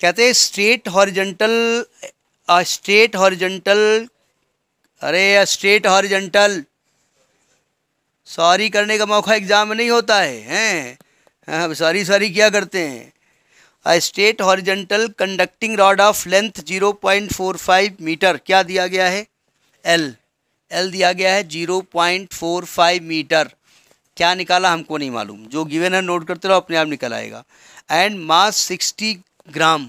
कहते हैं straight horizontal straight horizontal अरे स्ट्रेट हॉरिजेंटल सॉरी करने का मौका एग्ज़ाम में नहीं होता है हैं सॉरी सॉरी क्या करते हैं uh straight horizontal conducting rod of length 0.45 metre क्या दिया गया है एल एल दिया गया है 0.45 मीटर क्या निकाला हमको नहीं मालूम जो गिवन है नोट करते रहो अपने आप निकल आएगा एंड मास सिक्सटी ग्राम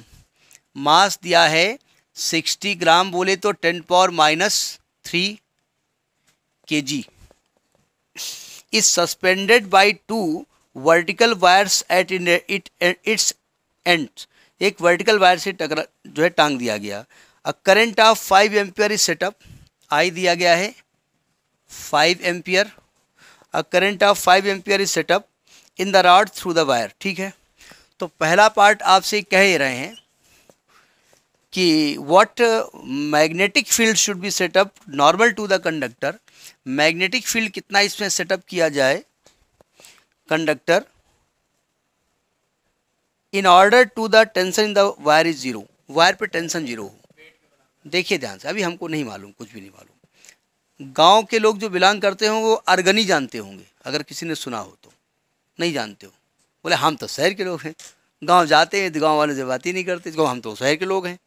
मास दिया है 60 ग्राम बोले तो 10 power minus three K G is suspended by two vertical wires at in it its end एक वर्टिकल वायर से टकरा जो है टांग दिया गया uh current of five ampere is set up I दिया गया है five ampere uh current of five ampere is set up in the rod through the wire ठीक है तो पहला पार्ट आपसे कह ही रहे हैं कि what magnetic field should be set up normal to the conductor magnetic field कितना इसमें सेटअप किया जाए conductor in order to the tension in the wire is zero wire पे टेंशन जीरो हो देखिए ध्यान से अभी हमको नहीं मालूम कुछ भी नहीं मालूम गांव के लोग जो बिलोंग करते हों वो अर्गनी जानते होंगे अगर किसी ने सुना हो तो नहीं जानते हो बोले हम तो शहर के लोग हैं गांव जाते हैं तो गाँव वाले से बात ही नहीं करते हम तो शहर के लोग हैं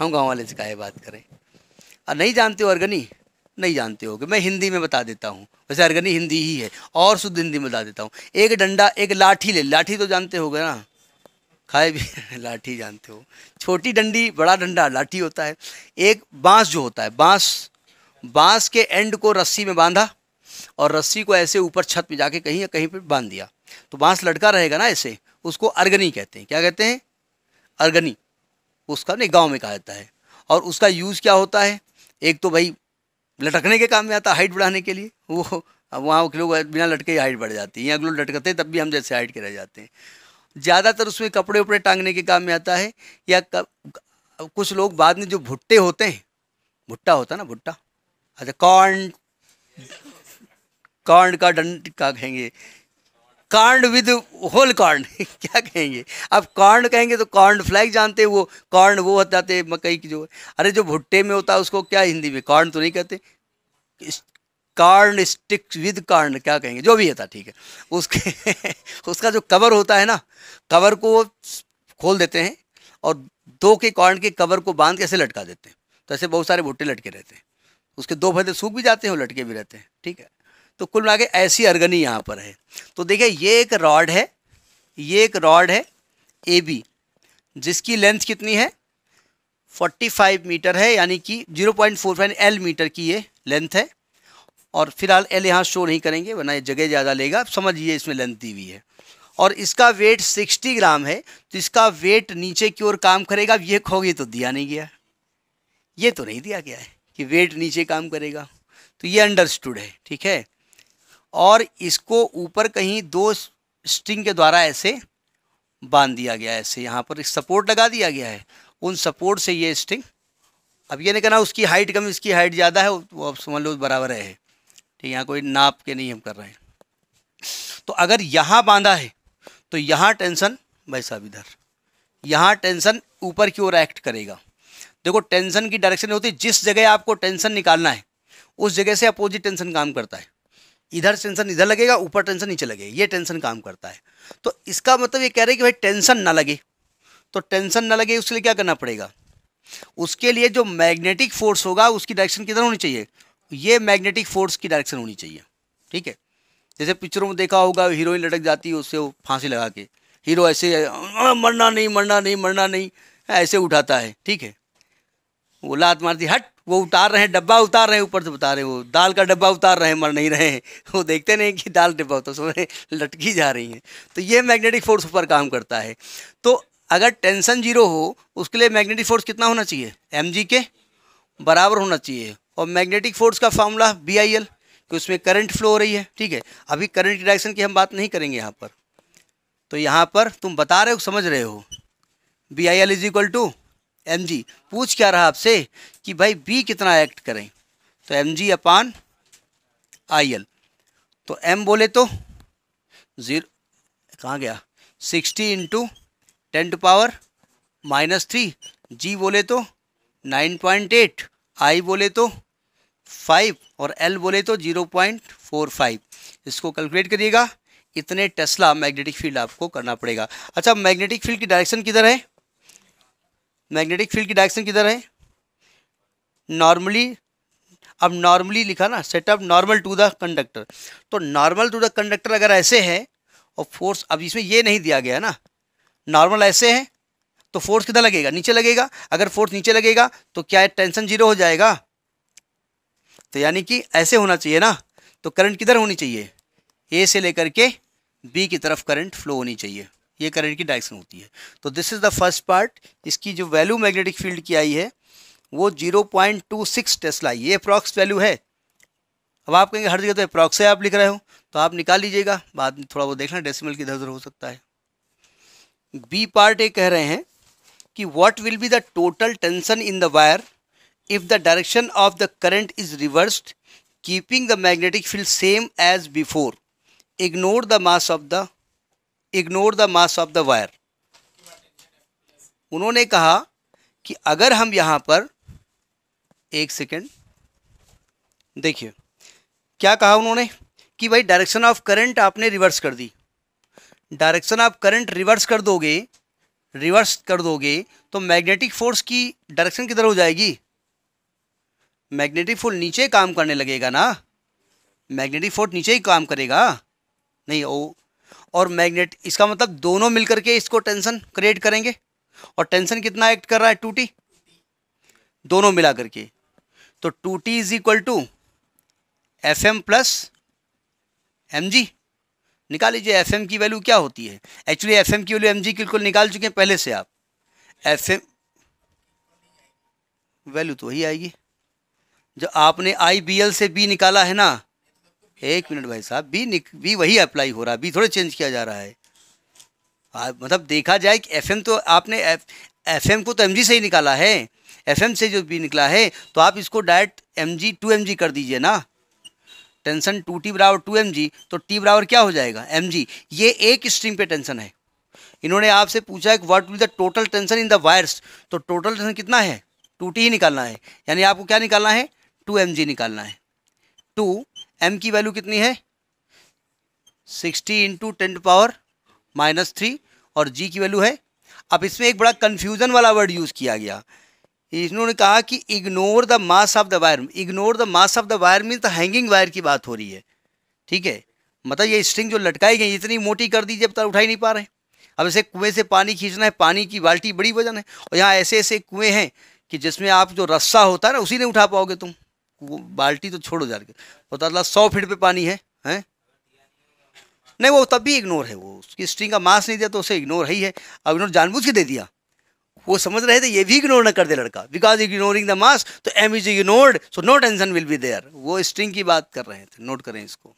हम गाँव वाले से काहे बात करें और नहीं जानते हो अर्गनी नहीं जानते हो कि मैं हिंदी में बता देता हूँ वैसे अर्गनी हिंदी ही है और शुद्ध हिंदी में बता देता हूँ एक डंडा एक लाठी ले लाठी तो जानते हो ना खाए भी लाठी जानते हो छोटी डंडी बड़ा डंडा लाठी होता है एक बांस जो होता है बांस बांस के एंड को रस्सी में बांधा और रस्सी को ऐसे ऊपर छत में जाके कहीं या कहीं पर बांध दिया तो बांस लटका रहेगा ना ऐसे उसको अर्गनी कहते हैं क्या कहते हैं अर्गनी उसका नहीं गांव में कहा जाता है और उसका यूज़ क्या होता है एक तो भाई लटकने के काम में आता है हाइट बढ़ाने के लिए वो वहाँ के लोग बिना लटके हाइट बढ़ जाती है या लोग लटकते हैं तब भी हम जैसे हाइट के रह जाते हैं ज़्यादातर उसमें कपड़े उपड़े टांगने के काम में आता है या कप, कुछ लोग बाद में जो भुट्टे होते हैं भुट्टा होता ना भुट्टा अच्छा कॉर्न कॉर्न का डंड का कहेंगे कार्ड विद होल कॉर्न क्या कहेंगे अब कॉर्न कहेंगे तो कॉर्न फ्लैग जानते हैं वो कॉर्न वो होता जाते मकई की जो अरे जो भुट्टे में होता है उसको क्या हिंदी में कॉर्न तो नहीं कहते कार्न स्टिक्स विद कॉर्न क्या कहेंगे जो भी होता ठीक है उसके उसका जो कवर होता है ना कवर को खोल देते हैं और दो के कॉर्न के कवर को बांध के ऐसे लटका देते हैं तो ऐसे बहुत सारे भुट्टे लटके रहते हैं उसके दो फैदे सूख भी जाते हैं और लटके भी रहते हैं ठीक है तो कुल मिला ऐसी अर्गनी यहाँ पर है तो देखिए ये एक रॉड है ये एक रॉड है ए बी जिसकी लेंथ कितनी है 45 मीटर है यानी कि 0.45 एल मीटर की ये लेंथ है और फिलहाल एल यहाँ शो नहीं करेंगे वरना ये जगह ज़्यादा लेगा समझिए इसमें लेंथ दी हुई है और इसका वेट 60 ग्राम है तो इसका वेट नीचे की ओर काम करेगा ये खोगे तो दिया नहीं गया ये तो नहीं दिया गया है कि वेट नीचे काम करेगा तो ये अंडरस्टूड है ठीक है और इसको ऊपर कहीं दो स्ट्रिंग के द्वारा ऐसे बांध दिया गया है ऐसे यहाँ पर एक सपोर्ट लगा दिया गया है उन सपोर्ट से ये स्ट्रिंग अब ये नहीं कहना उसकी हाइट कम इसकी हाइट ज़्यादा है वो आप समझ लो बराबर है ठीक यहाँ कोई नाप के नहीं हम कर रहे हैं तो अगर यहाँ बांधा है तो यहाँ टेंशन भाई साहब इधर यहाँ टेंशन ऊपर की ओर एक्ट करेगा देखो टेंशन की डायरेक्शन होती है जिस जगह आपको टेंशन निकालना है उस जगह से अपोजिट टेंशन काम करता है इधर टेंशन इधर लगेगा ऊपर टेंशन नीचे लगेगा ये टेंशन काम करता है तो इसका मतलब ये कह रहे हैं कि भाई टेंशन ना लगे तो टेंशन ना लगे उसके लिए क्या करना पड़ेगा उसके लिए जो मैग्नेटिक फोर्स होगा उसकी डायरेक्शन किधर होनी चाहिए ये मैग्नेटिक फोर्स की डायरेक्शन होनी चाहिए ठीक है जैसे पिक्चरों में देखा होगा हीरोइन लटक जाती है उससे वो फांसी लगा के हीरो ऐसे मरना नहीं मरना नहीं मरना नहीं ऐसे उठाता है ठीक है वो लात मारती हट वो उतार रहे हैं डब्बा उतार रहे हैं ऊपर से बता रहे हैं वो दाल का डब्बा उतार रहे हैं मर नहीं रहे हैं वो देखते नहीं कि दाल डिब्बा तो सोने लटकी जा रही हैं तो ये मैग्नेटिक फोर्स ऊपर काम करता है तो अगर टेंशन जीरो हो उसके लिए मैग्नेटिक फोर्स कितना होना चाहिए एम के बराबर होना चाहिए और मैग्नेटिक फोर्स का फॉर्मूला बी आई एल कि उसमें करंट फ्लो हो रही है ठीक है अभी करंट डायरेक्शन की हम बात नहीं करेंगे यहाँ पर तो यहाँ पर तुम बता रहे हो समझ रहे हो B I L is equal to M G पूछ क्या रहा आपसे कि भाई बी कितना एक्ट करें तो M G upon I L तो एम बोले तो ज़ीरो कहाँ गया sixty into ten to power minus three G बोले तो नाइन पॉइंट एट आई बोले तो फाइव और एल बोले तो ज़ीरो पॉइंट फोर फाइव इसको कैलकुलेट करिएगा इतने टेस्ला मैग्नेटिक फील्ड आपको करना पड़ेगा अच्छा मैग्नेटिक फील्ड की डायरेक्शन किधर है मैग्नेटिक फील्ड की डायरेक्शन किधर है नॉर्मली अब नॉर्मली लिखा ना set up normal to the conductor तो नॉर्मल टू द कंडक्टर अगर ऐसे है और फोर्स अब इसमें ये नहीं दिया गया ना नॉर्मल ऐसे है तो फोर्स किधर लगेगा नीचे लगेगा अगर फोर्स नीचे लगेगा तो क्या है टेंशन जीरो हो जाएगा तो यानी कि ऐसे होना चाहिए ना तो करंट किधर होनी चाहिए ए से लेकर के बी की तरफ करंट फ्लो होनी चाहिए ये करंट की डायरेक्शन होती है तो this is the first part इसकी जो वैल्यू मैग्नेटिक फील्ड की आई है वो zero point two six tesla ये अप्रॉक्स वैल्यू है अब आप कहेंगे हर जगह तो अप्रॉक्स है आप लिख रहे हो तो आप निकाल लीजिएगा बाद में थोड़ा वो देखना डेसिमल की इधर हो सकता है बी पार्ट ये कह रहे हैं कि what will be the total tension in the wire if the direction of the current is reversed keeping the magnetic field same as before ignore the mass of the ignore the mass of the wire उन्होंने कहा कि अगर हम यहाँ पर एक second देखिए क्या कहा उन्होंने कि भाई डायरेक्शन ऑफ करंट आपने रिवर्स कर दी डायरेक्शन ऑफ करंट रिवर्स कर दोगे रिवर्स कर दोगे तो मैग्नेटिक फोर्स की डायरेक्शन किधर हो जाएगी मैग्नेटिक फोर्स नीचे काम करने लगेगा ना मैग्नेटिक फोर्स नीचे ही काम करेगा नहीं ओ और मैग्नेट इसका मतलब दोनों मिलकर के इसको टेंशन क्रिएट करेंगे और टेंशन कितना एक्ट कर रहा है टू टी दोनों मिला करके तो two T is equal to F M plus M G निकाल लीजिए एफ एम की वैल्यू क्या होती है एक्चुअली एफ एम की वैल्यू एम जी बिल्कुल निकाल चुके हैं पहले से आप एफ एम वैल्यू तो वही आएगी जो आपने आई बी एल से बी निकाला है ना एक मिनट भाई साहब बी निक बी वही अप्लाई हो रहा है बी थोड़ा चेंज किया जा रहा है आ, मतलब देखा जाए कि एफ तो आपने एफ एम को तो एम से ही निकाला है एफ से जो बी निकला है तो आप इसको direct M G two M G कर दीजिए ना टेंशन टू टी बराबर टू एम जी तो टी बराबर क्या हो जाएगा एम जी ये एक स्ट्रीम पर टेंसन है इन्होंने आपसे पूछा है what will the total tension in the wires तो टोटल टेंसन कितना है टू टी ही निकालना है यानी आपको क्या निकालना है टू एम जी निकालना है टू एम की वैल्यू कितनी है sixty into ten power minus three और जी की वैल्यू है अब इसमें एक बड़ा कन्फ्यूज़न वाला वर्ड यूज़ किया गया इन्होंने कहा कि ignore the mass of the wire ignore the mass of the wire mean the hanging wire की बात हो रही है ठीक है मतलब ये स्ट्रिंग जो लटकाई गई इतनी मोटी कर दी जब तक उठा ही नहीं पा रहे अब ऐसे कुएं से पानी खींचना है पानी की बाल्टी बड़ी वजन है और यहाँ ऐसे ऐसे कुएं हैं कि जिसमें आप जो रस्सा होता है ना उसी ने उठा पाओगे तुम वो बाल्टी तो छोड़ो जा के पता चला सौ फीट पे पानी है हैं नहीं वो तब भी इग्नोर है वो उसकी स्ट्रिंग का मास नहीं दिया तो उसे इग्नोर है ही है अब इन्होंने जानबूझ के दे दिया वो समझ रहे थे ये भी इग्नोर ना कर दे लड़का बिकॉज इग्नोरिंग द मास तो M is ignored so no tension will be there वो स्ट्रिंग की बात कर रहे थे नोट करें इसको